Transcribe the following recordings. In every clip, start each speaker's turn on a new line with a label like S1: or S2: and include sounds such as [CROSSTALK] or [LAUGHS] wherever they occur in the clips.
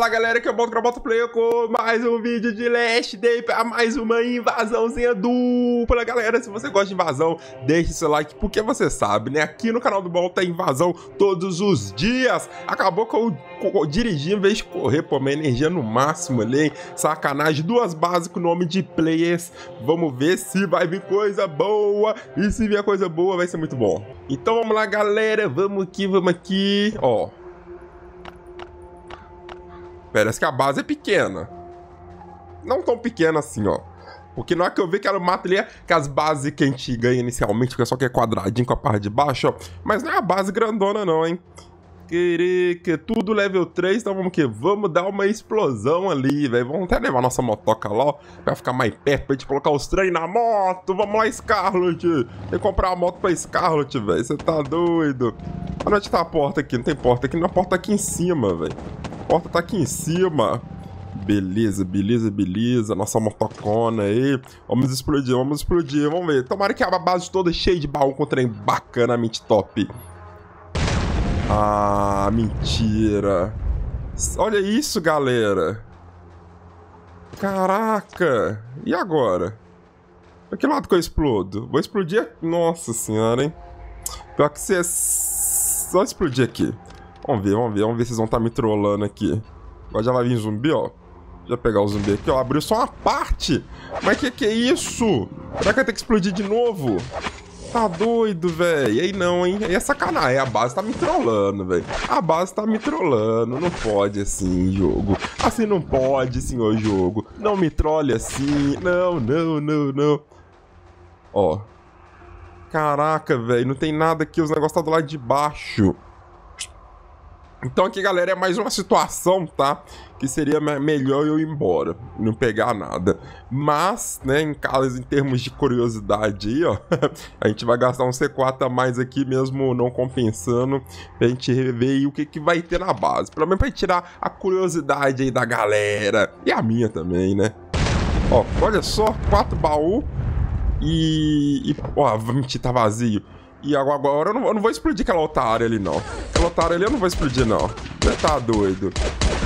S1: Fala galera, que é o Boto Bota Player com mais um vídeo de Last Day para mais uma invasãozinha dupla. Galera, se você gosta de invasão, deixe seu like, porque você sabe, né? Aqui no canal do Bolta tá é invasão todos os dias. Acabou que eu, dirigir em vez de correr, pô, minha energia no máximo ali, Sacanagem, duas bases com nome de players. Vamos ver se vai vir coisa boa. E se vier coisa boa, vai ser muito bom. Então vamos lá, galera. Vamos aqui, vamos aqui. Ó, Parece que a base é pequena. Não tão pequena assim, ó. Porque na hora é que eu vi que era o mato ali, que as bases que a gente ganha inicialmente, que é só que é quadradinho com a parte de baixo, ó. Mas não é a base grandona não, hein. que tudo level 3, então vamos o quê? Vamos dar uma explosão ali, velho. Vamos até levar nossa motoca lá, ó, pra ficar mais perto, pra gente colocar os trem na moto. Vamos lá, Scarlet. Tem que comprar a moto pra Scarlet, velho. Você tá doido. Onde é que tá a porta aqui? Não tem porta aqui, não. A porta tá aqui em cima, velho porta tá aqui em cima. Beleza, beleza, beleza. Nossa motocona aí. Vamos explodir, vamos explodir. Vamos ver. Tomara que a base toda cheia de baú com trem bacanamente top. Ah, mentira. Olha isso, galera. Caraca. E agora? Pra que lado que eu explodo? Vou explodir... Nossa senhora, hein? Pior que você é... Só explodir aqui. Vamos ver, vamos ver, vamos ver se vocês vão estar tá me trollando aqui. Agora já vai vir zumbi, ó. Já pegar o zumbi aqui, ó. Abriu só uma parte. Mas que que é isso? Será que vai ter que explodir de novo? Tá doido, velho. aí não, hein? Aí é sacanagem. A base tá me trollando, velho. A base tá me trollando. Não pode assim, jogo. Assim não pode, senhor jogo. Não me trolle assim. Não, não, não, não. Ó. Caraca, velho. Não tem nada aqui. Os negócios tá do lado de baixo. Então aqui, galera, é mais uma situação, tá? Que seria melhor eu ir embora, não pegar nada. Mas, né, em casos em termos de curiosidade aí, ó, [LAUGHS] a gente vai gastar um C4 a mais aqui, mesmo não compensando, pra gente rever aí o que, que vai ter na base. Pelo menos pra tirar a curiosidade aí da galera. E a minha também, né? Ó, olha só, quatro baús e... e ó, mentira, tá vazio. E agora eu não, eu não, vou explodir aquela otária ali, não. Aquela otária ali eu não vou explodir, não. Você tá doido.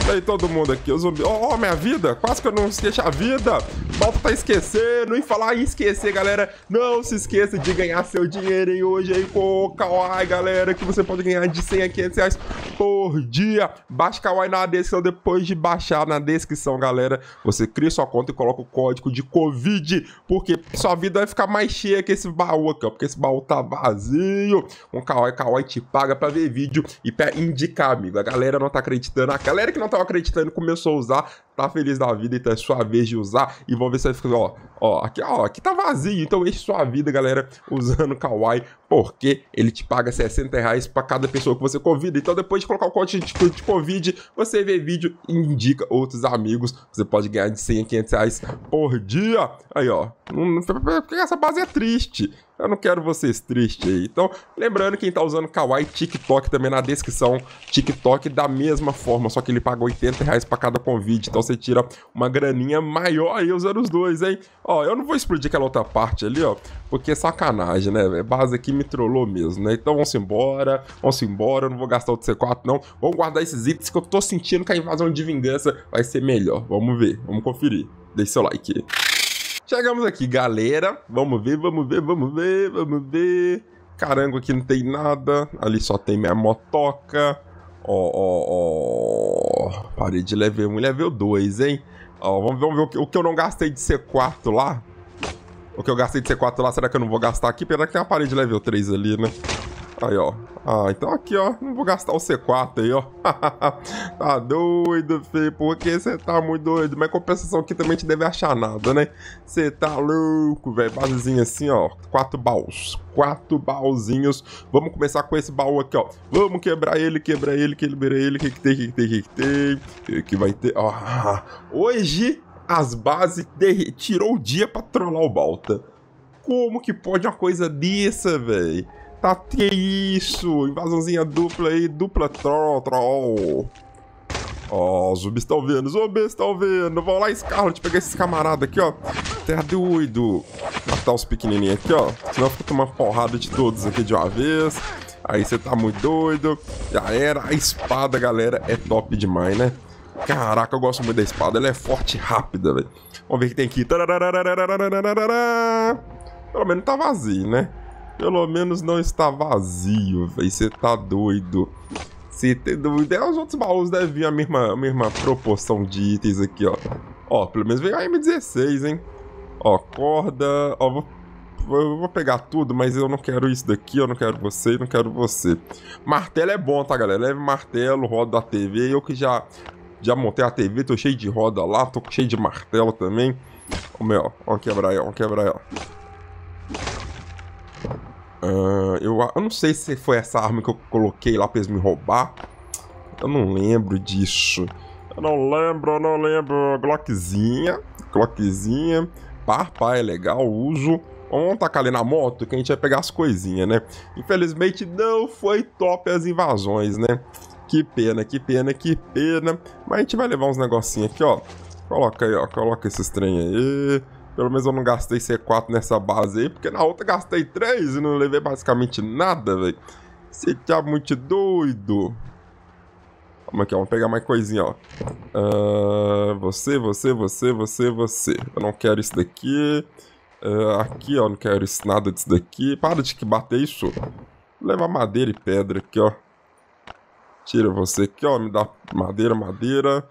S1: Daí todo mundo aqui, os zumbis. Ó, oh, oh, minha vida! Quase que eu não esqueço a vida! Falta tá esquecer, não falar em esquecer, galera. Não se esqueça de ganhar seu dinheiro hein, hoje aí com o Kawaii, galera, que você pode ganhar de 100 a 500 reais por dia. Baixa Kawaii na descrição. Depois de baixar na descrição, galera, você cria sua conta e coloca o código de Covid. Porque sua vida vai ficar mais cheia que esse baú aqui, ó. Porque esse baú tá vazio. Com um Kawaii, Kawaii te paga pra ver vídeo e pra indicar, amigo. A galera não tá acreditando. A galera que não tava acreditando começou a usar tá feliz da vida, então é sua vez de usar. E vamos ver se vai ficar, ó, ó, aqui, ó, aqui tá vazio. Então enche sua vida, galera, usando o Kawaii, porque ele te paga 60 reais pra cada pessoa que você convida. Então depois de colocar o código de, de você vê vídeo e indica outros amigos. Você pode ganhar de 100 a 500 reais por dia. Aí, ó, porque essa base é triste. Eu não quero vocês tristes aí. Então, lembrando, quem tá usando Kawaii, TikTok também na descrição. TikTok da mesma forma, só que ele paga 80 reais pra cada convite. Então você tira uma graninha maior aí usando os dois, hein? Ó, eu não vou explodir aquela outra parte ali, ó. Porque é sacanagem, né? A é base aqui me trollou mesmo, né? Então vamos embora, vamos embora. Eu não vou gastar outro C4, não. Vamos guardar esses itens que eu tô sentindo que a invasão de vingança vai ser melhor. Vamos ver, vamos conferir. Deixe seu like. Chegamos aqui, galera. Vamos ver, vamos ver, vamos ver, vamos ver. Carango aqui não tem nada. Ali só tem minha motoca. Ó, ó, ó. Parede level 1 e level 2, hein? Ó, vamos, vamos ver o que, o que eu não gastei de C4 lá. O que eu gastei de C4 lá, será que eu não vou gastar aqui? Pena que tem uma parede level 3 ali, né? Aí, ó. Ah, então aqui, ó. Não vou gastar o C4 aí, ó. [LAUGHS] tá doido, filho. Porque você tá muito doido. Mas compensação aqui também te deve achar nada, né? Você tá louco, velho. Basezinha assim, ó. Quatro baús. Quatro baúzinhos. Vamos começar com esse baú aqui, ó. Vamos quebrar ele, quebrar ele, quebrar ele. O que, que tem, o que, que tem, o que, que tem? O que, vai ter? Ó. [LAUGHS] Hoje, as bases de... tirou o dia pra trollar o Balta. Como que pode uma coisa dessa, velho? Tá, que é isso? Invasãozinha dupla aí, dupla troll, troll. Ó, oh, os zumbis estão vendo, os zumbis estão vendo. Vão lá, Scarlet, pegar esses camaradas aqui, ó. Terra doido. Matar os pequenininhos aqui, ó. Senão fica tomando porrada de todos aqui de uma vez. Aí você tá muito doido. Já era. A espada, galera, é top demais, né? Caraca, eu gosto muito da espada. Ela é forte e rápida, velho. Vamos ver o que tem aqui. Pelo menos tá vazio, né? Pelo menos não está vazio, velho. Você tá doido. Você tem tá doido. É, os outros baús devem vir a mesma, a mesma proporção de itens aqui, ó. Ó, pelo menos veio a M16, hein? Ó, corda. Ó, vou vou pegar tudo, mas eu não quero isso daqui, eu não quero você, não quero você. Martelo é bom, tá, galera? Leve martelo, roda da TV. Eu que já, já montei a TV, tô cheio de roda lá, tô cheio de martelo também. É, ó, meu, ó, quebrar, ó, quebrar, ó. Uh, eu, eu não sei se foi essa arma que eu coloquei lá pra eles me roubar. Eu não lembro disso. Eu não lembro, eu não lembro. Glockzinha. Glockzinha. Parpa é legal, uso. Vamos tacar ali na moto que a gente vai pegar as coisinhas, né? Infelizmente não foi top as invasões, né? Que pena, que pena, que pena. Mas a gente vai levar uns negocinhos aqui, ó. Coloca aí, ó. Coloca esses trem aí. Pelo menos eu não gastei C4 nessa base aí, porque na outra gastei 3 e não levei basicamente nada, velho. Você tá é muito doido. Vamos aqui, ó, vamos pegar mais coisinha, ó. Uh, você, você, você, você, você. Eu não quero isso daqui. Uh, aqui, ó, não quero isso, nada disso daqui. Para de que bater isso. Vou levar madeira e pedra aqui, ó. Tira você aqui, ó. Me dá madeira, madeira.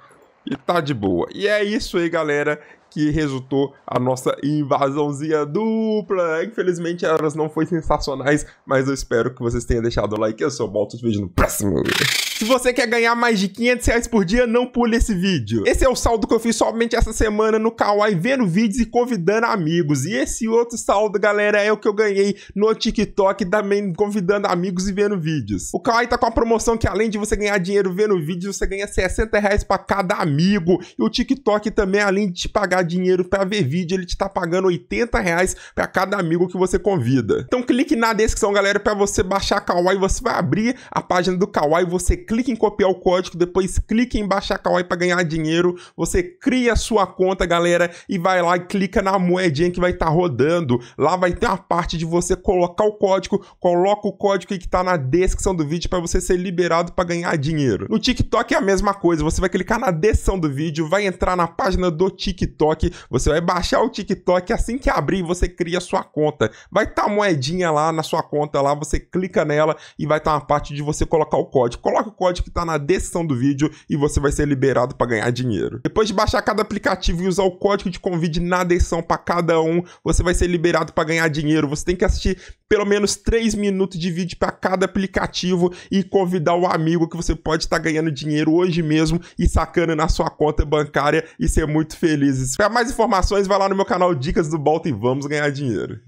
S1: E tá de boa. E é isso aí, galera que resultou a nossa invasãozinha dupla. Infelizmente elas não foram sensacionais, mas eu espero que vocês tenham deixado o like. Eu sou o Balto, te vídeo no próximo vídeo. Se você quer ganhar mais de 500 reais por dia, não pule esse vídeo. Esse é o saldo que eu fiz somente essa semana no Kawaii, vendo vídeos e convidando amigos. E esse outro saldo, galera, é o que eu ganhei no TikTok, também convidando amigos e vendo vídeos. O Kawaii tá com a promoção que além de você ganhar dinheiro vendo vídeos, você ganha 60 reais pra cada amigo. E o TikTok também, além de te pagar dinheiro para ver vídeo, ele te tá pagando 80 reais pra cada amigo que você convida. Então clique na descrição, galera, para você baixar Kawaii, você vai abrir a página do Kawaii, você clica em copiar o código, depois clica em baixar Kawaii para ganhar dinheiro, você cria a sua conta, galera, e vai lá e clica na moedinha que vai estar tá rodando. Lá vai ter a parte de você colocar o código, coloca o código que tá na descrição do vídeo para você ser liberado para ganhar dinheiro. No TikTok é a mesma coisa, você vai clicar na descrição do vídeo, vai entrar na página do TikTok TikTok. Você vai baixar o TikTok assim que abrir, você cria sua conta. Vai estar tá moedinha lá na sua conta lá, você clica nela e vai estar tá uma parte de você colocar o código. Coloca o código que está na descrição do vídeo e você vai ser liberado para ganhar dinheiro. Depois de baixar cada aplicativo e usar o código de convite na descrição para cada um, você vai ser liberado para ganhar dinheiro. Você tem que assistir pelo menos 3 minutos de vídeo para cada aplicativo e convidar o um amigo que você pode estar tá ganhando dinheiro hoje mesmo e sacando na sua conta bancária e ser muito feliz. Para mais informações, vai lá no meu canal Dicas do Bolta e vamos ganhar dinheiro.